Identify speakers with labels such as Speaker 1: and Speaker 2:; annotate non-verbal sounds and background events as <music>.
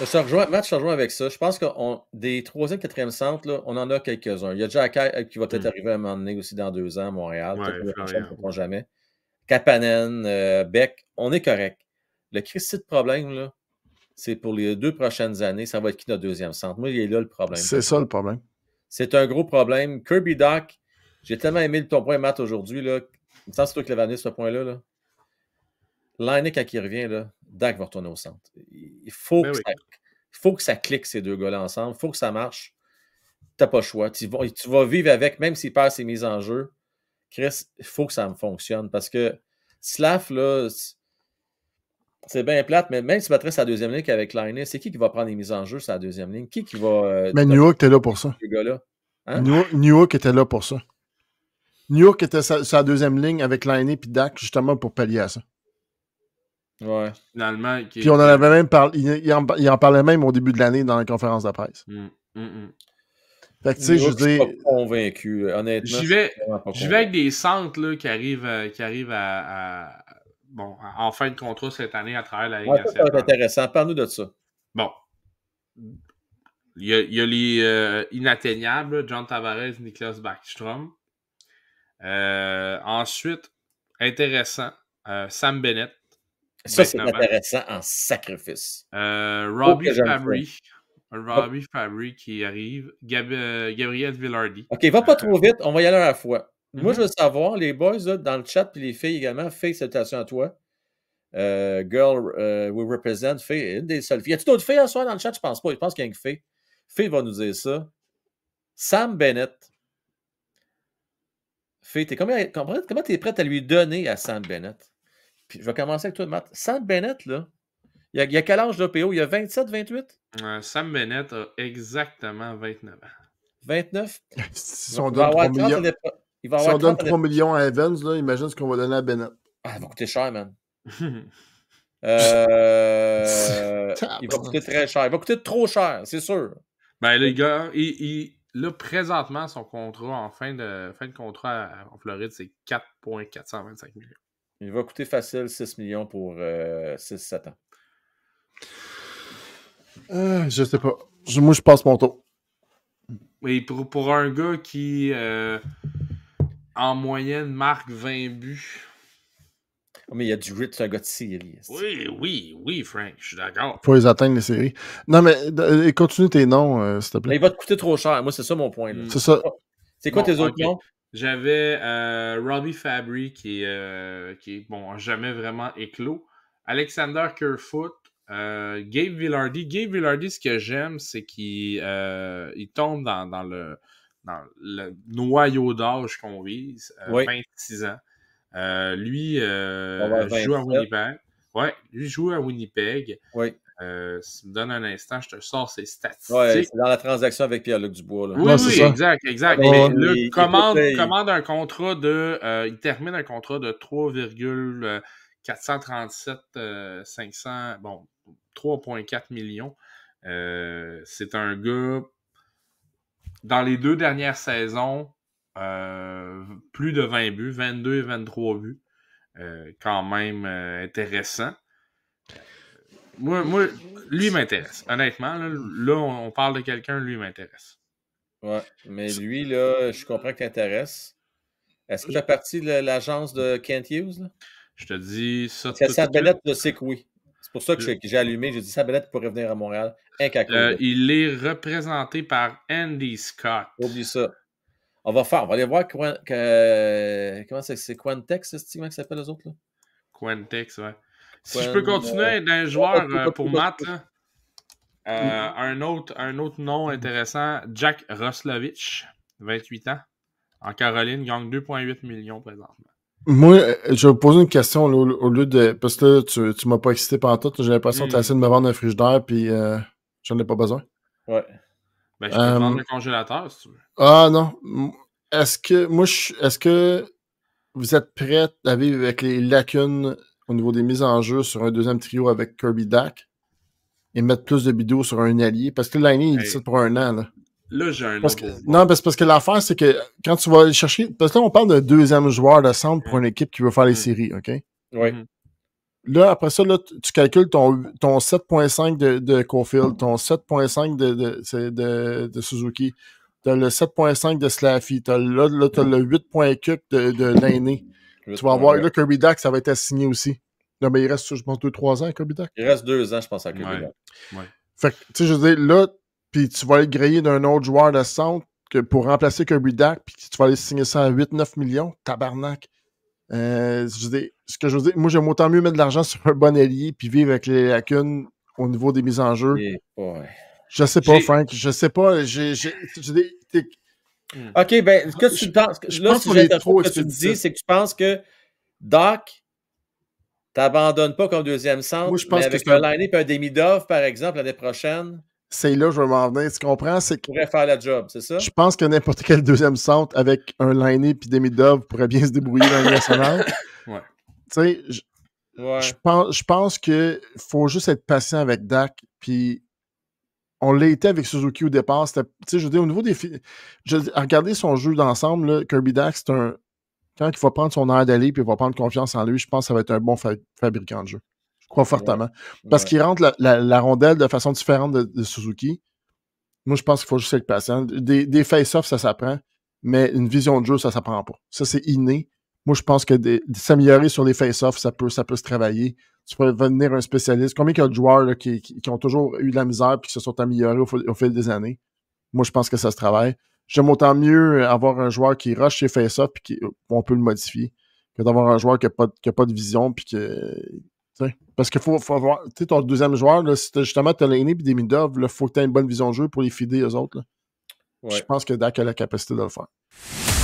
Speaker 1: Je Matt, je rejoins avec ça. Je pense que des 3e, 4e centres, on en a quelques-uns. Il y a Jack euh, qui va peut-être hmm. arriver à un moment donné aussi dans deux ans à Montréal. Ouais, ne jamais. Kapanen, euh, Beck, on est correct. Le Christy de problème, c'est pour les deux prochaines années, ça va être qui notre deuxième centre? Moi, il est là le problème. C'est ça le problème. C'est un gros problème. Kirby Doc, j'ai tellement aimé ton point, Matt, aujourd'hui. Là. Il me que c'est toi qui ce point-là. Là. L'année qui il revient, là, va retourner au centre. Ben il faut, que, ça, clique, ces deux gars-là ensemble. Il faut que ça marche. Tu T'as pas le choix. Tu vas, vivre avec, même s'il perd ses mises en jeu. Chris, il faut que ça me fonctionne parce que Slav, c'est bien plate, mais même si tu battrais sa deuxième ligne avec Lainé, c'est qui qui va prendre les mises en jeu sur la deuxième ligne? Qui qui va. Euh, mais Newhook
Speaker 2: était là pour ça.
Speaker 1: -là? Hein?
Speaker 2: Newhook était là pour ça. Newhook était sa, sa deuxième ligne avec Lainé et Dak justement pour pallier à ça.
Speaker 3: Ouais. Puis on en avait même
Speaker 2: parlé. Il, en, parlait même au début de l'année dans la conférence de presse.
Speaker 3: Mmh, mmh, mmh. tu sais, je dis. suis pas convaincu,
Speaker 1: euh, honnêtement. J'y vais,
Speaker 3: avec des centres là, qui arrivent, euh, qui arrivent à, bon, en fin de contrat cette année à travers la Ligue
Speaker 1: intéressant. Parle-nous de ça.
Speaker 3: Bon. Il y a, les euh, inatteignables, John Tavares, Niklas Backstrom. ensuite, intéressant, Sam Bennett
Speaker 1: ça, c'est intéressant en sacrifice.
Speaker 3: Euh, Robbie Fabry. Oh. Robbie Fabry qui arrive. Gabrielle euh, Gabriel Villardi. OK, va pas
Speaker 1: trop vite. On va y aller à la fois. Moi, mm-hmm. je veux savoir, les boys là, dans le chat, puis les filles également, fais salutations à toi. Euh, girl, we represent. Fais une des seules filles. Y a t d'autres filles à soi dans le chat? Je pense pas. Je pense qu'il y a une fille. Fille va nous dire ça. Sam Bennett. Fille, es, comment, comment t'es prête à lui donner à Sam Bennett? Puis je vais commencer avec toi, Matt. Sam Bennett, là, il y a, quel âge de PO Il y a 27, 28
Speaker 3: Sam Bennett a exactement 29 ans.
Speaker 1: 29 <laughs> Si on donne
Speaker 2: 3 millions, il va millions à Evans, là, imagine ce qu'on va donner à Bennett. Ah, il va coûter cher,
Speaker 3: man. <laughs> Euh, <laughs> il va coûter très cher. Il va coûter trop cher, c'est sûr. Ben, les gars, il, Là, présentement, son contrat en fin de, fin de contrat en Floride, c'est 4,425 millions. Il va coûter
Speaker 1: facile 6 millions pour 6-7 euh, ans. Je
Speaker 2: euh, je sais pas. moi, je passe mon tour.
Speaker 3: Mais pour, un gars qui, euh, en moyenne, marque 20 buts. Ah, mais il y a du grit, c'est un gars de série. Oui, oui, oui, Frank, je suis d'accord.
Speaker 2: Il Faut les atteindre, les séries. Non, mais continue tes noms, s'il te plaît. Mais
Speaker 3: il va te coûter trop cher. Moi, c'est ça mon point. C'est ça. C'est quoi tes autres noms j'avais euh, Robbie Fabry euh, qui est, bon, jamais vraiment éclos. Alexander Kerfoot, euh, Gabe Villardi. Gabe Villardi, ce que j'aime, c'est qu'il tombe dans, le, le noyau d'âge qu'on vise, 26 ans. lui, joue à Winnipeg. Ouais, lui joue à Winnipeg. Oui. Euh, si tu me donnes un instant, je te sors ces statistiques. Oui, c'est dans la transaction avec Pierre-Luc Dubois. Oui, oui, exact, exact. Mais Luc commande, un contrat de. Euh, il termine un contrat de 3,437 500. Euh, bon, 3,4 millions. Euh, c'est un gars. Dans les deux dernières saisons, plus de 20 buts, 22 et 23 buts. quand même intéressant. Moi, lui m'intéresse. Honnêtement, là, on parle de quelqu'un, lui m'intéresse.
Speaker 1: Ouais, mais lui, là, je comprends que t'intéresse. Est-ce que tu as parti de l'agence de Kent Hughes? Je te dis ça. C'est sa bellette, de C'est pour ça que j'ai allumé. J'ai dit sa bellette pour revenir à Montréal.
Speaker 3: Euh, il est représenté par Andy Scott. ça. On va
Speaker 1: faire. On va aller voir comment c'est. C'est Quantex, c'est qui ça s'appelle les autres? Là?
Speaker 3: Quantex, ouais.
Speaker 1: Si je peux continuer d'un euh, joueur euh, pour Matt,
Speaker 3: euh, un, autre, un autre nom mm-hmm. intéressant, Jack Roslovich, 28 ans, en Caroline, gagne 2,8 millions présentement.
Speaker 2: Moi, je vais poser une question au lieu de. Parce que tu, tu m'as pas excité pendant tout. J'ai l'impression que tu as mm. essayé de me vendre un frigidaire, puis je j'en ai pas besoin.
Speaker 1: Ouais. Ben, je peux vendre un congélateur si tu veux.
Speaker 2: Ah non. Est-ce que. Moi, je... est-ce que vous êtes prêt à vivre avec les lacunes au niveau des mises en jeu sur un deuxième trio avec Kirby Dak et mettre plus de bidou sur un allié. Parce que l'année, il est pour un an.
Speaker 3: Là, j'ai un parce
Speaker 2: Non, parce, que l'affaire, c'est que quand tu vas chercher. Parce que là, on parle de deuxième joueur de pour une équipe qui veut faire les mm. séries, OK? Oui. Mm-hmm. Là, après ça, tu calcules ton, 7.5 de, de Cofield, ton 7.5 de, de, Suzuki, t'as le 7.5 de Slaffy, t'as là, t'as le 8.4 de, de l'année. Tu vas avoir, là, Kirby Duck, ça va être assigné aussi. Non, mais il reste, je pense, 2-3 ans à Kirby Duck.
Speaker 1: Il reste 2 ans, je pense, à Kirby ouais.
Speaker 2: Fait que, tu sais, je veux dire, là, puis tu vas aller griller d'un autre joueur de centre que pour remplacer Kirby Duck, puis tu vas aller signer ça à 8-9 millions, tabarnak. Euh, je veux dire, ce que je veux dire, moi, j'aime autant mieux mettre de l'argent sur un bon allié puis vivre avec les lacunes au niveau des mises en jeu. je sais pas, Frank. Je sais pas. J'ai, Hmm. OK, ben, ce que
Speaker 1: tu penses, là, ce que tu dis, c'est que tu penses que Doc t'abandonnes pas comme deuxième centre, je pense mais avec un line et un demi-dove, par exemple, l'année prochaine.
Speaker 2: C'est là que je veux m'en venir. Tu qu'on prend, c'est
Speaker 1: pourrait faire la job, c'est ça? Je
Speaker 2: pense que n'importe quel deuxième centre avec un line et demi-dove pourrait bien se débrouiller dans le national. <laughs> ouais. Tu
Speaker 1: sais,
Speaker 3: je,
Speaker 2: pense, je pense qu'il faut juste être patient avec Doc, puis on l'a avec Suzuki au départ. Je veux au niveau des. Je, regardez son jeu d'ensemble, Kirby Dax, c'est un. Quand il va prendre son air d'aller puis il va prendre confiance en lui, je pense que ça va être un bon fabricant de jeu. Je crois fortement. Parce qu'il rentre la, rondelle de façon différente de, Suzuki. Moi, je pense qu'il faut juste être patient. Des, des face-offs, ça s'apprend, mais une vision de jeu, ça s'apprend pas. Ça, c'est inné. Moi, je pense que s'améliorer sur les face-offs, ça peut, ça peut se travailler tu peux devenir un spécialiste. Combien il y a de joueurs qui, ont toujours eu de la misère puis qui se sont améliorés au, fil des années? Moi, je pense que ça se travaille. J'aime autant mieux avoir un joueur qui rush et fait ça puis qu'on euh, peut le modifier que d'avoir un joueur qui n'a pas, pas de vision puis que. Parce qu'il faut, avoir. Tu sais, ton deuxième joueur, si justement ton et des mid-off, il faut que tu aies une bonne vision de jeu pour les fider aux autres. Je pense que Dak a la capacité de le faire.